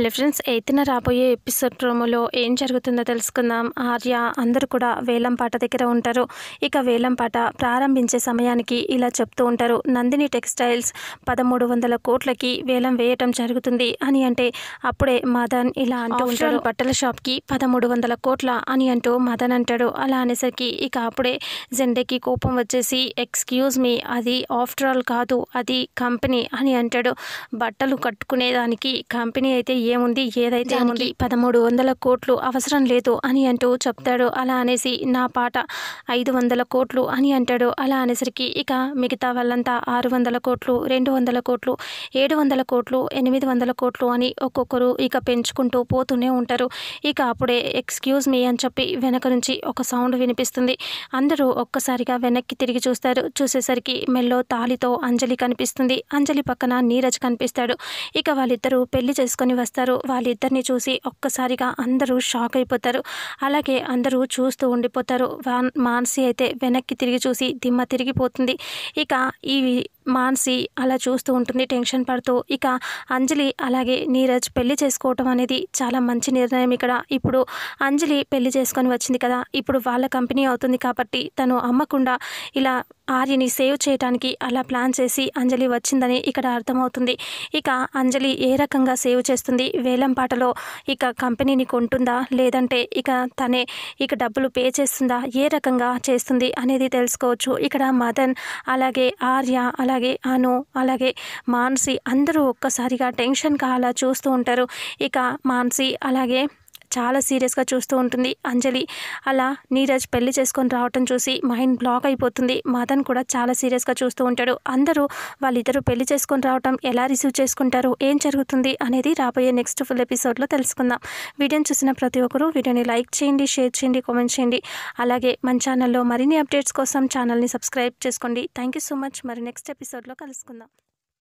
hello friends ఎయిత్న రాబోయే episode ప్రోమోలో ఏం జరుగుతుందో తెలుసుకుందాం ఆర్య అందరూ కూడా వేలంపాట దగ్గర ఉంటారు ఇక వేలంపాట ప్రారంభించే సమయానికి ఇలా చెప్తూ ఉంటారు నందిని టెక్స్టైల్స్ పదమూడు వందల కోట్లకి వేలం వేయటం జరుగుతుంది అని అంటే అప్పుడే మదన్ ఇలా అంటూ ఉంటారు బట్టల షాప్కి పదమూడు వందల కోట్ల అని అంటూ మదన్ అంటాడు అలా అనేసరికి ఇక అప్పుడే జెండేకి కోపం వచ్చేసి ఎక్స్క్యూజ్ మీ అది ఆఫ్టర్ ఆల్ కాదు అది కంపెనీ అని అంటాడు బట్టలు కట్టుకునేదానికి కంపెనీ అయితే ఏముంది ఏదైతే ఉంది పదమూడు వందల కోట్లు అవసరం లేదు అని అంటూ చెప్తాడు అలా అనేసి నా పాట ఐదు వందల కోట్లు అని అంటాడు అలా అనేసరికి ఇక మిగతా వాళ్ళంతా ఆరు వందల కోట్లు రెండు వందల కోట్లు ఏడు వందల కోట్లు ఎనిమిది వందల కోట్లు అని ఒక్కొక్కరు ఇక పెంచుకుంటూ పోతూనే ఉంటారు ఇక అప్పుడే ఎక్స్క్యూజ్ మీ అని చెప్పి వెనక నుంచి ఒక సౌండ్ వినిపిస్తుంది అందరూ ఒక్కసారిగా వెనక్కి తిరిగి చూస్తారు చూసేసరికి మెల్లో తాలితో అంజలి కనిపిస్తుంది అంజలి పక్కన నీరజ్ కనిపిస్తాడు ఇక వాళ్ళిద్దరూ పెళ్లి చేసుకొని వస్తారు చేస్తారు వాళ్ళిద్దరిని చూసి ఒక్కసారిగా అందరూ షాక్ అయిపోతారు అలాగే అందరూ చూస్తూ ఉండిపోతారు మానసి అయితే వెనక్కి తిరిగి చూసి దిమ్మ తిరిగిపోతుంది ఇక ఈ మాన్సి అలా చూస్తూ ఉంటుంది టెన్షన్ పడుతూ ఇక అంజలి అలాగే నీరజ్ పెళ్లి చేసుకోవటం అనేది చాలా మంచి నిర్ణయం ఇక్కడ ఇప్పుడు అంజలి పెళ్లి చేసుకొని వచ్చింది కదా ఇప్పుడు వాళ్ళ కంపెనీ అవుతుంది కాబట్టి తను అమ్మకుండా ఇలా ఆర్యని సేవ్ చేయడానికి అలా ప్లాన్ చేసి అంజలి వచ్చిందని ఇక్కడ అర్థమవుతుంది ఇక అంజలి ఏ రకంగా సేవ్ చేస్తుంది వేలంపాటలో ఇక కంపెనీని కొంటుందా లేదంటే ఇక తనే ఇక డబ్బులు పే చేస్తుందా ఏ రకంగా చేస్తుంది అనేది తెలుసుకోవచ్చు ఇక్కడ మదన్ అలాగే ఆర్య అలాగే అను అలాగే మాన్సి అందరూ ఒక్కసారిగా టెన్షన్ అలా చూస్తూ ఉంటారు ఇక మాన్సి అలాగే చాలా సీరియస్గా చూస్తూ ఉంటుంది అంజలి అలా నీరజ్ పెళ్లి చేసుకొని రావటం చూసి మైండ్ బ్లాక్ అయిపోతుంది మదన్ కూడా చాలా సీరియస్గా చూస్తూ ఉంటాడు అందరూ వాళ్ళిద్దరూ పెళ్లి చేసుకొని రావటం ఎలా రిసీవ్ చేసుకుంటారు ఏం జరుగుతుంది అనేది రాబోయే నెక్స్ట్ ఫుల్ ఎపిసోడ్లో తెలుసుకుందాం వీడియోని చూసిన ప్రతి ఒక్కరూ వీడియోని లైక్ చేయండి షేర్ చేయండి కామెంట్ చేయండి అలాగే మన ఛానల్లో మరిన్ని అప్డేట్స్ కోసం ఛానల్ని సబ్స్క్రైబ్ చేసుకోండి థ్యాంక్ సో మచ్ మరి నెక్స్ట్ ఎపిసోడ్లో కలుసుకుందాం